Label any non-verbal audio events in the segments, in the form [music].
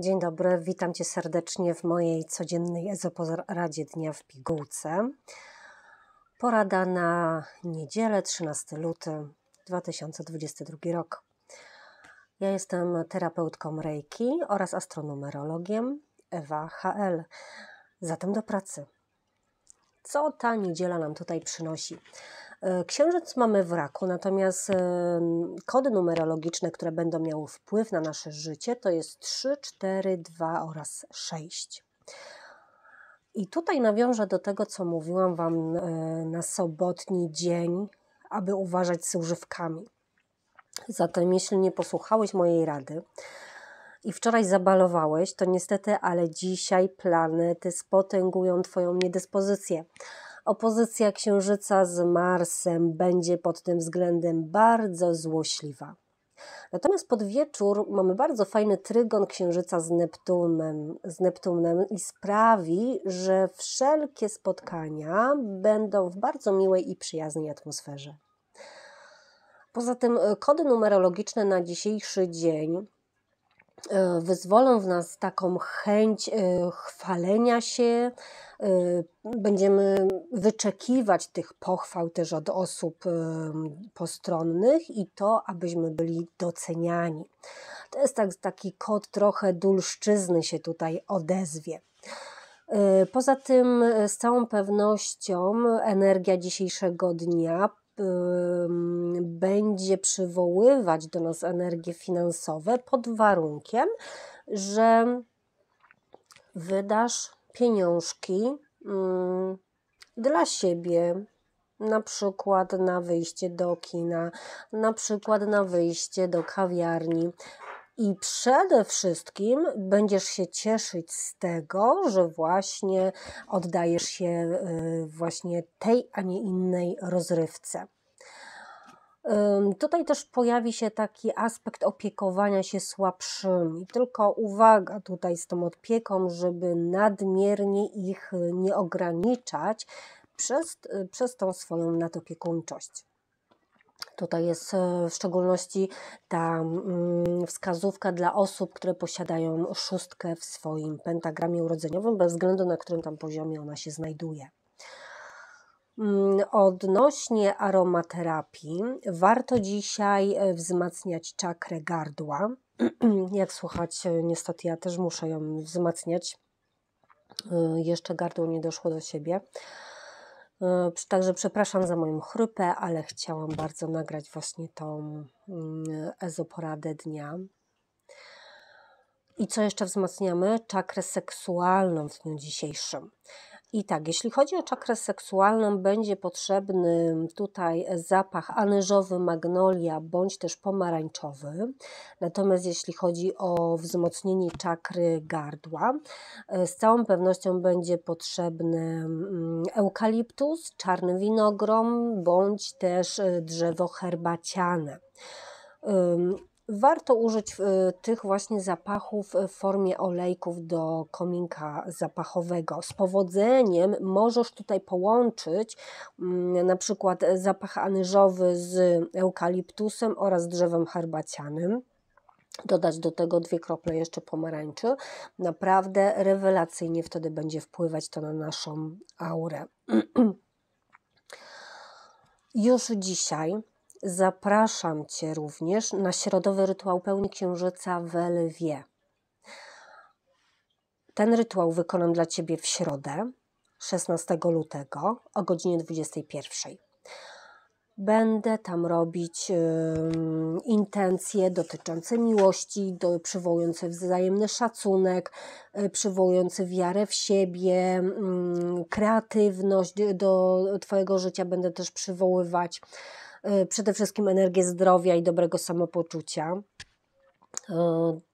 Dzień dobry, witam Cię serdecznie w mojej codziennej ezoporadzie dnia w pigułce. Porada na niedzielę 13 luty 2022 rok. Ja jestem terapeutką Reiki oraz astronumerologiem Ewa HL. Zatem do pracy. Co ta niedziela nam tutaj przynosi? E, księżyc mamy w raku, natomiast e, kody numerologiczne, które będą miały wpływ na nasze życie, to jest 3, 4, 2 oraz 6. I tutaj nawiążę do tego, co mówiłam Wam e, na sobotni dzień, aby uważać z używkami. Zatem, jeśli nie posłuchałeś mojej rady, i wczoraj zabalowałeś, to niestety, ale dzisiaj planety spotęgują Twoją niedyspozycję. Opozycja Księżyca z Marsem będzie pod tym względem bardzo złośliwa. Natomiast pod wieczór mamy bardzo fajny trygon Księżyca z Neptunem, z Neptunem i sprawi, że wszelkie spotkania będą w bardzo miłej i przyjaznej atmosferze. Poza tym kody numerologiczne na dzisiejszy dzień E, wyzwolą w nas taką chęć e, chwalenia się. E, będziemy wyczekiwać tych pochwał też od osób postronnych i to, abyśmy byli doceniani. To jest tak, taki kod trochę dulszczyzny się tutaj odezwie. Poza tym z całą pewnością energia dzisiejszego dnia będzie przywoływać do nas energie finansowe pod warunkiem, że wydasz pieniążki mm, dla siebie, na przykład na wyjście do kina, na przykład na wyjście do kawiarni, i przede wszystkim będziesz się cieszyć z tego, że właśnie oddajesz się y, właśnie tej, a nie innej rozrywce. Tutaj też pojawi się taki aspekt opiekowania się słabszymi. Tylko uwaga tutaj z tą opieką, żeby nadmiernie ich y, nie ograniczać przez, y, przez tą swoją nadopiekuńczość. Tutaj jest e, w szczególności ta mm, wskazówka dla osób, które posiadają szóstkę w swoim pentagramie urodzeniowym, bez względu na którym tam poziomie ona się znajduje. Mm, odnośnie aromaterapii, warto dzisiaj e, wzmacniać czakrę gardła. [clears throat] Jak słuchać, e, niestety ja też muszę ją wzmacniać. Jeszcze gardło nie doszło do siebie. E, także przepraszam za moją chrypę, ale chciałam bardzo nagrać właśnie tą mm, ezoporadę dnia. I co jeszcze wzmacniamy? Czakrę seksualną w dniu dzisiejszym. I tak, jeśli chodzi o czakrę seksualną, będzie potrzebny tutaj zapach anyżowy, magnolia bądź też pomarańczowy. Natomiast jeśli chodzi o wzmocnienie czakry gardła, e, z całą pewnością będzie potrzebny mm, eukaliptus, czarny winogron bądź też e, drzewo herbaciane. Warto użyć y, tych właśnie zapachów w formie olejków do kominka zapachowego. Z powodzeniem możesz tutaj połączyć mm, na przykład zapach anyżowy z eukaliptusem oraz drzewem herbacianym dodać do tego dwie krople jeszcze pomarańczy. Naprawdę rewelacyjnie wtedy będzie wpływać to na naszą aurę. [clears throat] Już dzisiaj Zapraszam Cię również na środowy rytuał pełni księżyca w Lwie. Ten rytuał wykonam dla Ciebie w środę, 16 lutego o godzinie 21. Będę tam robić yy, intencje dotyczące miłości, do, przywołujące wzajemny szacunek, yy, przywołujące wiarę w siebie, yy, kreatywność do Twojego życia będę też przywoływać. Yy, Y, przede wszystkim energię zdrowia i dobrego samopoczucia. Y,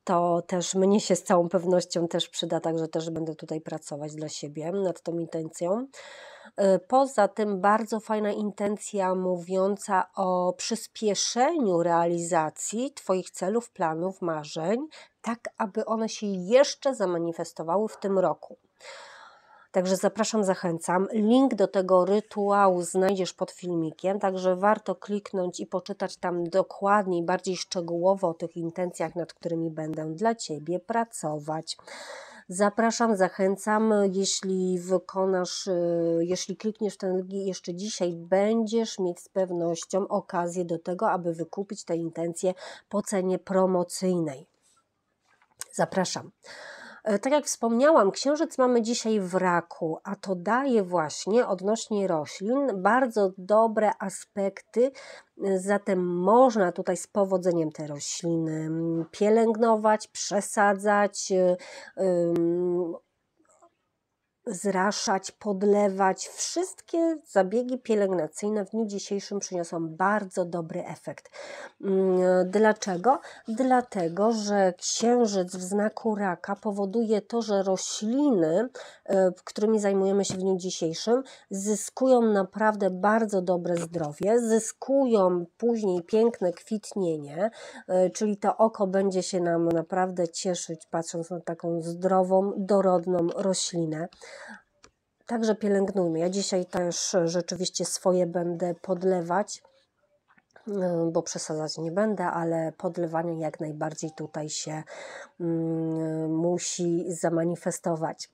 to też mnie się z całą pewnością też przyda, także też będę tutaj pracować dla siebie nad tą intencją. Y, poza tym bardzo fajna intencja mówiąca o przyspieszeniu realizacji Twoich celów, planów, marzeń, tak aby one się jeszcze zamanifestowały w tym roku. Także zapraszam, zachęcam. Link do tego rytuału znajdziesz pod filmikiem, także warto kliknąć i poczytać tam dokładniej, bardziej szczegółowo o tych intencjach, nad którymi będę dla Ciebie pracować. Zapraszam, zachęcam, jeśli wykonasz, y, jeśli klikniesz ten link jeszcze dzisiaj, będziesz mieć z pewnością okazję do tego, aby wykupić te intencje po cenie promocyjnej. Zapraszam. E, tak jak wspomniałam, księżyc mamy dzisiaj w raku, a to daje właśnie odnośnie roślin bardzo dobre aspekty, e, zatem można tutaj z powodzeniem te rośliny mm, pielęgnować, przesadzać, e, zraszać, podlewać. Wszystkie zabiegi pielęgnacyjne w dniu dzisiejszym przyniosą bardzo dobry efekt. Mm, dlaczego? Dlatego, że księżyc w znaku raka powoduje to, że rośliny, e, którymi zajmujemy się w dniu dzisiejszym, zyskują naprawdę bardzo dobre zdrowie, zyskują później piękne kwitnienie, e, czyli to oko będzie się nam naprawdę cieszyć, patrząc na taką zdrową, dorodną roślinę. Także pielęgnujmy. Ja dzisiaj też rzeczywiście swoje będę podlewać, mm, bo przesadzać nie będę, ale podlewanie jak najbardziej tutaj się mm, musi zamanifestować.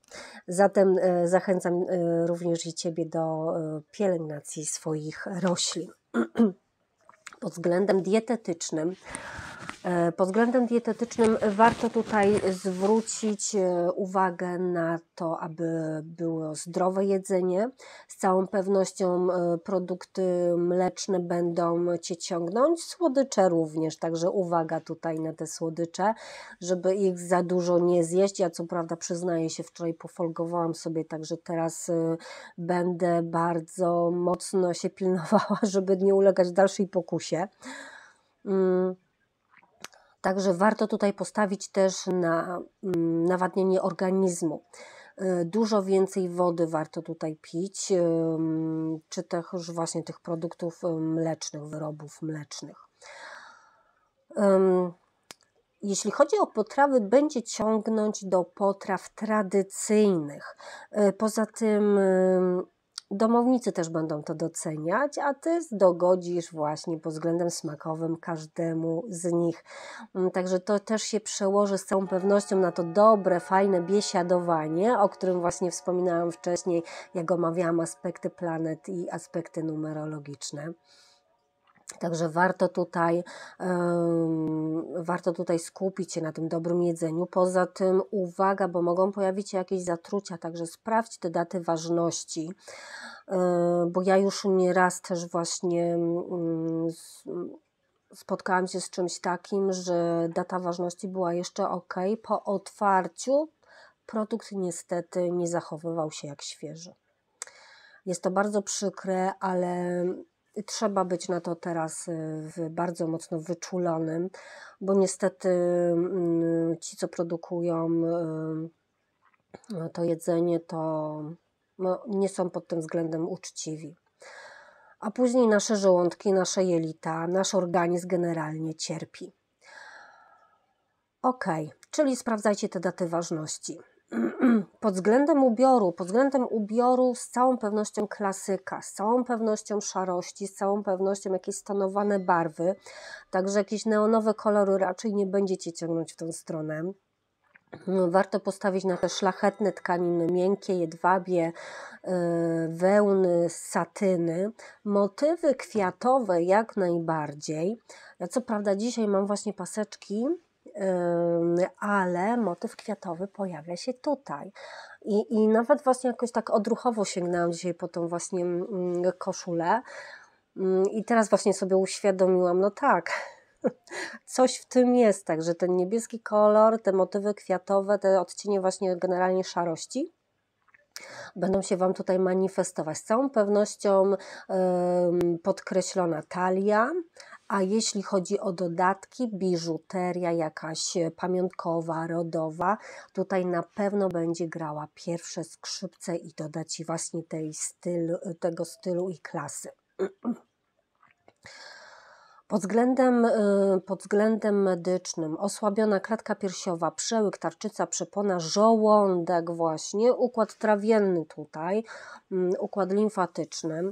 Zatem e, zachęcam e, również i Ciebie do e, pielęgnacji swoich roślin. [clears throat] Pod względem dietetycznym E, pod względem dietetycznym warto tutaj zwrócić e, uwagę na to, aby było zdrowe jedzenie. Z całą pewnością e, produkty mleczne będą Cię ciągnąć, słodycze również, także uwaga tutaj na te słodycze, żeby ich za dużo nie zjeść. Ja co prawda przyznaję się, wczoraj pofolgowałam sobie, także teraz będę bardzo mocno się [laughs] pilnowała, żeby nie ulegać dalszej pokusie. Mm. Także warto tutaj postawić też na mm, nawadnienie organizmu. E, dużo więcej wody warto tutaj pić, e, czy też właśnie tych produktów e, mlecznych, wyrobów mlecznych. Jeśli chodzi o potrawy, będzie ciągnąć do potraw tradycyjnych. Poza tym Domownicy też będą to doceniać, a ty dogodzisz właśnie pod względem smakowym każdemu z nich. Mm, także to też się przełoży z całą pewnością na to dobre, fajne biesiadowanie, o którym właśnie wspominałam wcześniej, jak omawiałam aspekty planet i aspekty numerologiczne. Także warto tutaj, um, warto tutaj skupić się na tym dobrym jedzeniu. Poza tym uwaga, bo mogą pojawić się jakieś zatrucia, także sprawdź te daty ważności, e, bo ja już nieraz też właśnie mm, spotkałam się z czymś takim, że data ważności była jeszcze ok. Po otwarciu produkt niestety nie zachowywał się jak świeży. Jest to bardzo przykre, ale Trzeba być na to teraz y, bardzo mocno wyczulonym, bo niestety mm, ci, co produkują y, to jedzenie, to no, nie są pod tym względem uczciwi. A później nasze żołądki, nasze jelita, nasz organizm generalnie cierpi. Ok, czyli sprawdzajcie te daty ważności. [clears throat] pod względem ubioru, pod względem ubioru z całą pewnością klasyka, z całą pewnością szarości, z całą pewnością jakieś stonowane barwy, także jakieś neonowe kolory raczej nie będziecie ciągnąć w tą stronę. No, warto postawić na te szlachetne tkaniny, miękkie, jedwabie, y, wełny, satyny. Motywy kwiatowe jak najbardziej. Ja co prawda dzisiaj mam właśnie paseczki ale motyw kwiatowy pojawia się tutaj. I, I nawet właśnie jakoś tak odruchowo sięgnęłam dzisiaj po tą właśnie mm, koszulę mm, i teraz właśnie sobie uświadomiłam, no tak, [laughs] coś w tym jest, także ten niebieski kolor, te motywy kwiatowe, te odcienie właśnie generalnie szarości będą się Wam tutaj manifestować. Z całą pewnością podkreślona talia, a jeśli chodzi o dodatki, biżuteria jakaś e, pamiątkowa, rodowa, tutaj na pewno będzie grała pierwsze skrzypce i dodać Ci właśnie tej styl, e, tego stylu i klasy. [clears throat] Pod względem, e, pod względem medycznym osłabiona klatka piersiowa, przełyk, tarczyca, przepona, żołądek właśnie, układ trawienny tutaj, mm, układ limfatyczny,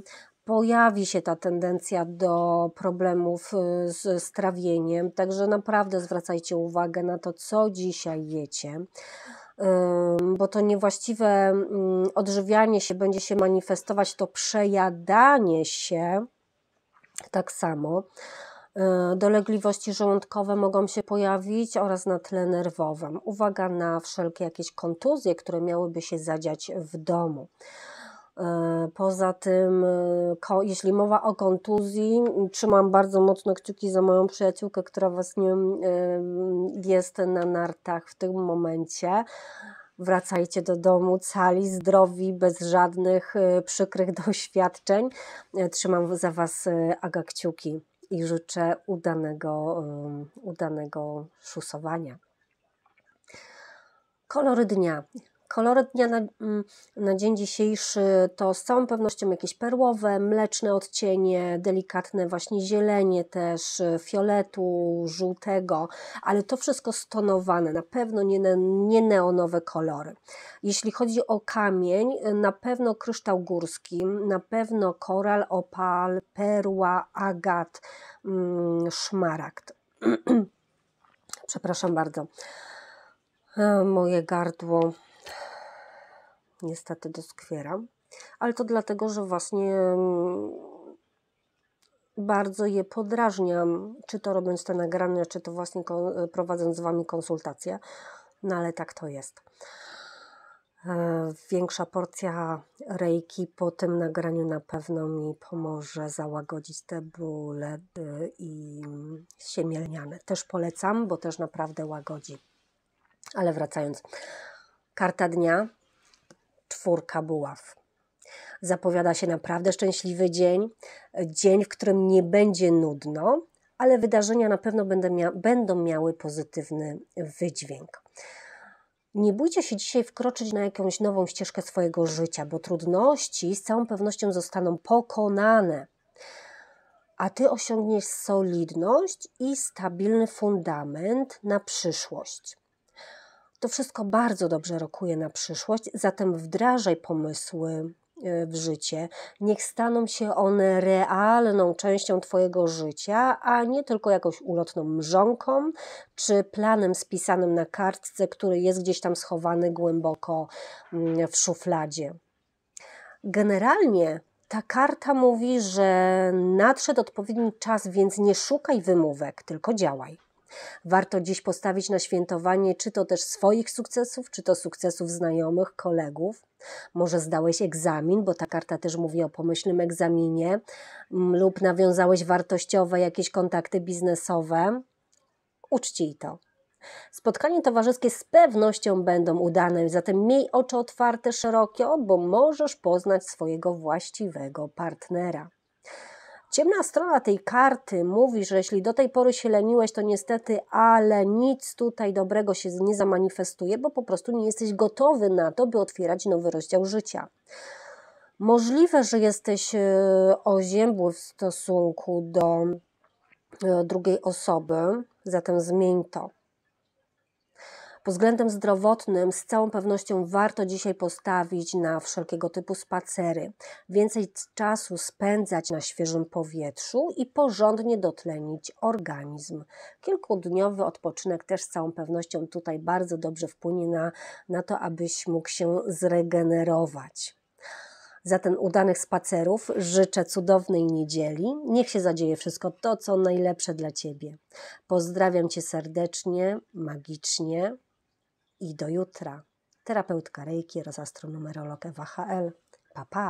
pojawi się ta tendencja do problemów y, z, z trawieniem, także naprawdę zwracajcie uwagę na to, co dzisiaj jecie bo to niewłaściwe mm, odżywianie się będzie się manifestować, to przejadanie się tak samo. Y, dolegliwości żołądkowe mogą się pojawić oraz na tle nerwowym. Uwaga na wszelkie jakieś kontuzje, które miałyby się zadziać w domu. E, poza tym, e, jeśli mowa o kontuzji, trzymam bardzo mocno kciuki za moją przyjaciółkę, która właśnie jest na nartach w tym momencie. Wracajcie do domu cali, zdrowi, bez żadnych e, przykrych [laughs] doświadczeń. Trzymam za Was, Aga, kciuki i życzę udanego, udanego szusowania. Kolor dnia. Kolory dnia na, mm, na dzień dzisiejszy to z całą pewnością jakieś perłowe, mleczne odcienie, delikatne właśnie zielenie też, e, fioletu, żółtego, ale to wszystko stonowane, na pewno nie, nie neonowe kolory. Jeśli chodzi o kamień, e, na pewno kryształ górski, na pewno koral, opal, perła, agat, mm, szmaragd. [clears throat] Przepraszam bardzo. E, moje gardło niestety doskwiera, ale to dlatego, że właśnie mm, bardzo je podrażniam, czy to robiąc te nagrania, czy to właśnie e, prowadząc z Wami konsultacje, no ale tak to jest. E, większa porcja rejki po tym nagraniu na pewno mi pomoże załagodzić te bóle e, i siemielniane. Też polecam, bo też naprawdę łagodzi. Ale wracając, karta dnia czwórka buław. Zapowiada się naprawdę szczęśliwy dzień, dzień, w którym nie będzie nudno, ale wydarzenia na pewno będą miały pozytywny wydźwięk. Nie bójcie się dzisiaj wkroczyć na jakąś nową ścieżkę swojego życia, bo trudności z całą pewnością zostaną pokonane, a ty osiągniesz solidność i stabilny fundament na przyszłość. To wszystko bardzo dobrze rokuje na przyszłość, zatem wdrażaj pomysły e, w życie. Niech staną się one realną częścią Twojego życia, a nie tylko jakąś ulotną mrzonką czy planem spisanym na kartce, który jest gdzieś tam schowany głęboko mm, w szufladzie. Generalnie ta karta mówi, że nadszedł odpowiedni czas, więc nie szukaj wymówek, tylko działaj warto dziś postawić na świętowanie czy to też swoich sukcesów, czy to sukcesów znajomych, kolegów. Może zdałeś egzamin, bo ta karta też mówi o pomyślnym egzaminie, mm, lub nawiązałeś wartościowe jakieś kontakty biznesowe. Uczcij to. Spotkanie towarzyskie z pewnością będą udane, zatem miej oczy otwarte szerokie, bo możesz poznać swojego właściwego partnera. Ciemna strona tej karty mówi, że jeśli do tej pory się leniłeś, to niestety, ale nic tutaj dobrego się nie zamanifestuje, bo po prostu nie jesteś gotowy na to, by otwierać nowy rozdział życia. Możliwe, że jesteś e, oziębły w stosunku do e, drugiej osoby, zatem zmień to pod względem zdrowotnym z całą pewnością warto dzisiaj postawić na wszelkiego typu spacery, więcej czasu spędzać na świeżym powietrzu i porządnie dotlenić organizm. Kilkudniowy odpoczynek też z całą pewnością tutaj bardzo dobrze wpłynie na, na to, abyś mógł się zregenerować. Za ten udanych spacerów życzę cudownej niedzieli. Niech się zadzieje wszystko to, co najlepsze dla Ciebie. Pozdrawiam Cię serdecznie, magicznie i do jutra. Terapeutka Reiki oraz astronumerolog Ewa HL. Pa, pa!